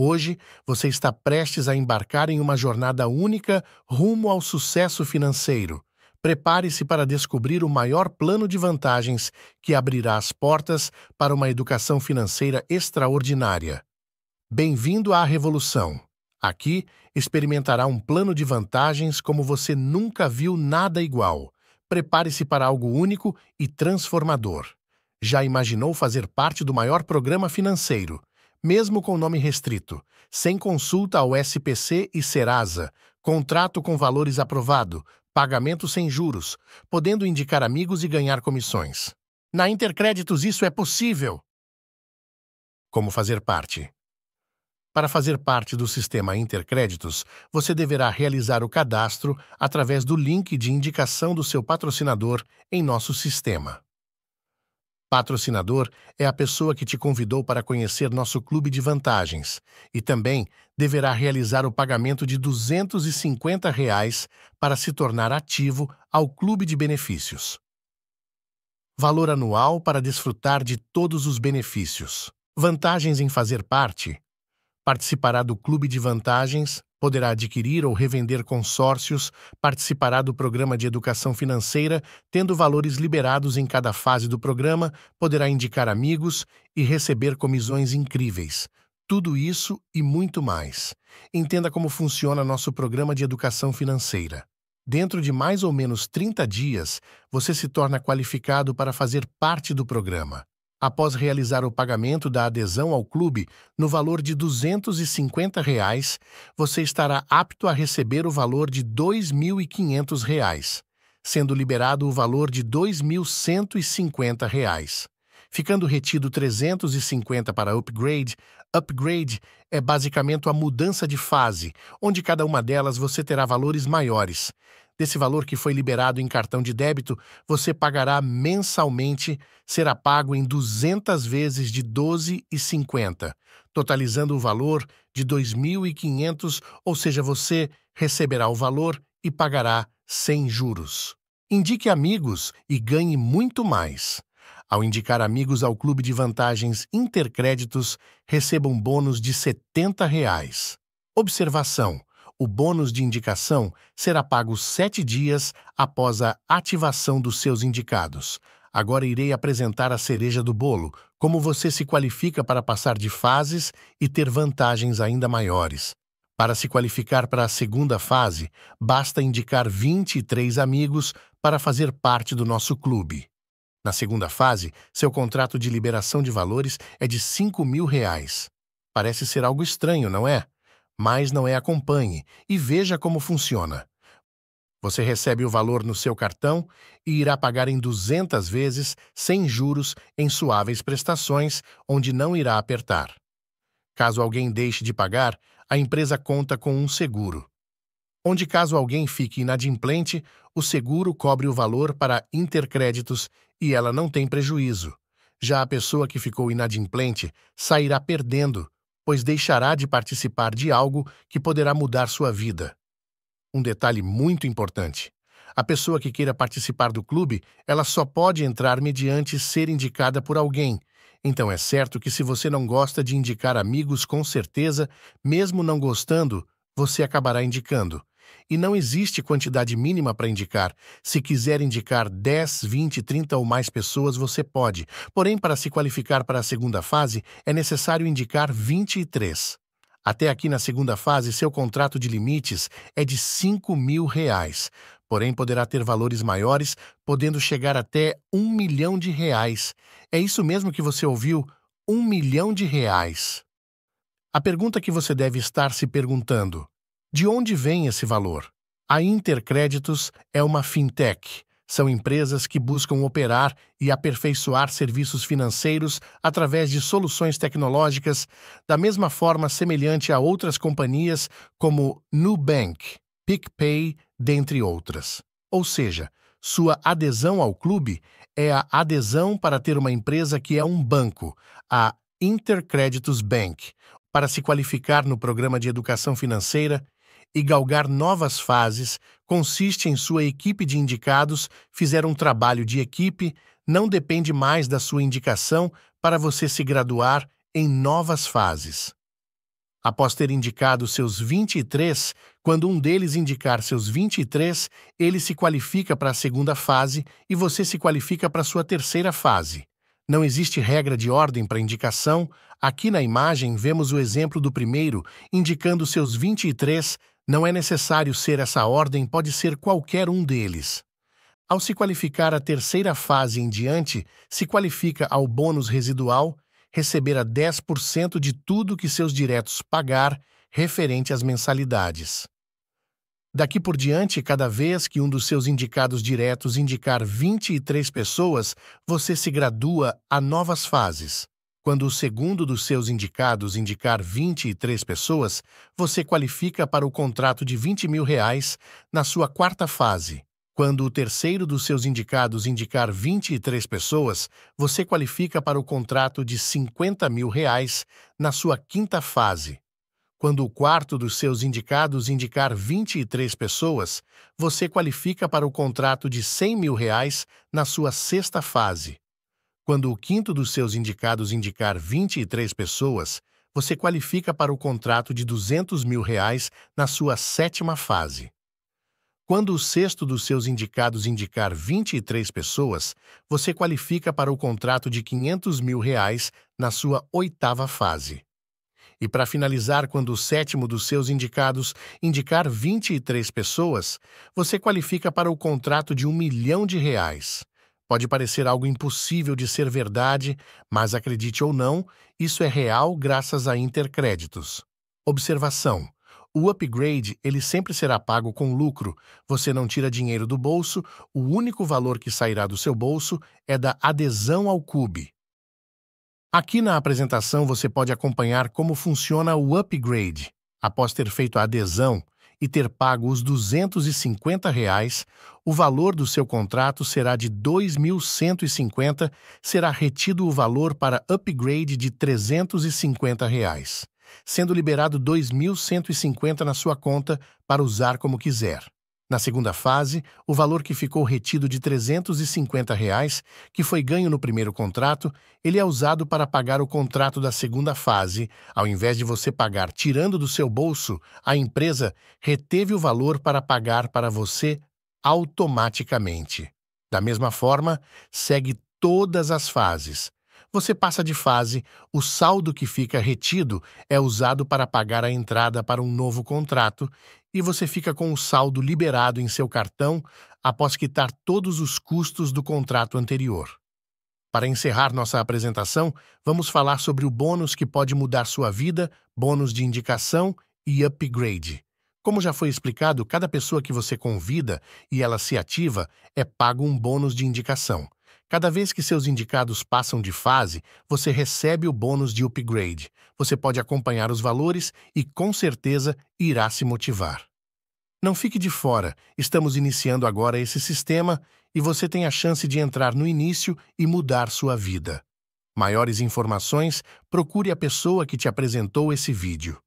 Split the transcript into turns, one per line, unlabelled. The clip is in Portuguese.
Hoje, você está prestes a embarcar em uma jornada única rumo ao sucesso financeiro. Prepare-se para descobrir o maior plano de vantagens que abrirá as portas para uma educação financeira extraordinária. Bem-vindo à Revolução! Aqui experimentará um plano de vantagens como você nunca viu nada igual. Prepare-se para algo único e transformador. Já imaginou fazer parte do maior programa financeiro? mesmo com nome restrito, sem consulta ao SPC e Serasa, contrato com valores aprovado, pagamento sem juros, podendo indicar amigos e ganhar comissões. Na Intercréditos isso é possível. Como fazer parte? Para fazer parte do sistema Intercréditos, você deverá realizar o cadastro através do link de indicação do seu patrocinador em nosso sistema. Patrocinador é a pessoa que te convidou para conhecer nosso clube de vantagens e também deverá realizar o pagamento de R$ 250 reais para se tornar ativo ao clube de benefícios. Valor anual para desfrutar de todos os benefícios. Vantagens em fazer parte. Participará do clube de vantagens poderá adquirir ou revender consórcios, participará do programa de educação financeira, tendo valores liberados em cada fase do programa, poderá indicar amigos e receber comissões incríveis. Tudo isso e muito mais. Entenda como funciona nosso programa de educação financeira. Dentro de mais ou menos 30 dias, você se torna qualificado para fazer parte do programa após realizar o pagamento da adesão ao clube no valor de R$ 250, reais, você estará apto a receber o valor de R$ 2.500, reais, sendo liberado o valor de R$ 2.150, reais. ficando retido 350 para upgrade. Upgrade é basicamente a mudança de fase, onde cada uma delas você terá valores maiores, Desse valor que foi liberado em cartão de débito, você pagará mensalmente, será pago em 200 vezes de R$ 12,50, totalizando o valor de R$ 2.500, ou seja, você receberá o valor e pagará sem juros. Indique amigos e ganhe muito mais. Ao indicar amigos ao Clube de Vantagens Intercréditos, receba um bônus de R$ 70. Reais. Observação: o bônus de indicação será pago sete dias após a ativação dos seus indicados. Agora irei apresentar a cereja do bolo, como você se qualifica para passar de fases e ter vantagens ainda maiores. Para se qualificar para a segunda fase, basta indicar 23 amigos para fazer parte do nosso clube. Na segunda fase, seu contrato de liberação de valores é de R$ mil reais. Parece ser algo estranho, não é? mas não é acompanhe e veja como funciona. Você recebe o valor no seu cartão e irá pagar em 200 vezes, sem juros, em suaves prestações, onde não irá apertar. Caso alguém deixe de pagar, a empresa conta com um seguro. Onde, caso alguém fique inadimplente, o seguro cobre o valor para intercréditos e ela não tem prejuízo. Já a pessoa que ficou inadimplente sairá perdendo, pois deixará de participar de algo que poderá mudar sua vida. Um detalhe muito importante. A pessoa que queira participar do clube, ela só pode entrar mediante ser indicada por alguém. Então é certo que se você não gosta de indicar amigos, com certeza, mesmo não gostando, você acabará indicando. E não existe quantidade mínima para indicar. Se quiser indicar 10, 20, 30 ou mais pessoas, você pode. Porém, para se qualificar para a segunda fase, é necessário indicar 23. Até aqui na segunda fase, seu contrato de limites é de 5 mil reais, porém poderá ter valores maiores, podendo chegar até um milhão de reais. É isso mesmo que você ouviu? Um milhão de reais. A pergunta que você deve estar se perguntando: de onde vem esse valor? A Intercréditos é uma fintech. São empresas que buscam operar e aperfeiçoar serviços financeiros através de soluções tecnológicas, da mesma forma semelhante a outras companhias como Nubank, PicPay, dentre outras. Ou seja, sua adesão ao clube é a adesão para ter uma empresa que é um banco, a Intercréditos Bank, para se qualificar no programa de educação financeira e galgar novas fases consiste em sua equipe de indicados fizer um trabalho de equipe, não depende mais da sua indicação para você se graduar em novas fases. Após ter indicado seus 23, quando um deles indicar seus 23, ele se qualifica para a segunda fase e você se qualifica para a sua terceira fase. Não existe regra de ordem para indicação. Aqui na imagem vemos o exemplo do primeiro indicando seus 23 não é necessário ser essa ordem, pode ser qualquer um deles. Ao se qualificar a terceira fase em diante, se qualifica ao bônus residual, receberá 10% de tudo que seus diretos pagar referente às mensalidades. Daqui por diante, cada vez que um dos seus indicados diretos indicar 23 pessoas, você se gradua a novas fases. Quando o segundo dos seus indicados indicar 23 pessoas, você qualifica para o contrato de 20 mil reais na sua quarta fase. Quando o terceiro dos seus indicados indicar 23 pessoas, você qualifica para o contrato de 50 mil reais na sua quinta fase. Quando o quarto dos seus indicados indicar 23 pessoas, você qualifica para o contrato de 100 mil reais na sua sexta fase. Quando o quinto dos seus indicados indicar 23 pessoas, você qualifica para o contrato de 200 mil reais na sua sétima fase. Quando o sexto dos seus indicados indicar 23 pessoas, você qualifica para o contrato de 500 mil reais na sua oitava fase. E para finalizar, quando o sétimo dos seus indicados indicar 23 pessoas, você qualifica para o contrato de um milhão de reais. Pode parecer algo impossível de ser verdade, mas acredite ou não, isso é real graças a intercréditos. Observação: o upgrade ele sempre será pago com lucro. Você não tira dinheiro do bolso, o único valor que sairá do seu bolso é da adesão ao Cube. Aqui na apresentação você pode acompanhar como funciona o upgrade. Após ter feito a adesão, e ter pago os R$ 250, reais, o valor do seu contrato será de R$ 2.150, será retido o valor para upgrade de R$ 350, reais, sendo liberado R$ 2.150 na sua conta para usar como quiser. Na segunda fase, o valor que ficou retido de R$ 350, reais, que foi ganho no primeiro contrato, ele é usado para pagar o contrato da segunda fase. Ao invés de você pagar tirando do seu bolso, a empresa reteve o valor para pagar para você automaticamente. Da mesma forma, segue todas as fases você passa de fase, o saldo que fica retido é usado para pagar a entrada para um novo contrato e você fica com o saldo liberado em seu cartão após quitar todos os custos do contrato anterior. Para encerrar nossa apresentação, vamos falar sobre o bônus que pode mudar sua vida, bônus de indicação e upgrade. Como já foi explicado, cada pessoa que você convida e ela se ativa é pago um bônus de indicação. Cada vez que seus indicados passam de fase, você recebe o bônus de upgrade. Você pode acompanhar os valores e, com certeza, irá se motivar. Não fique de fora, estamos iniciando agora esse sistema e você tem a chance de entrar no início e mudar sua vida. Maiores informações, procure a pessoa que te apresentou esse vídeo.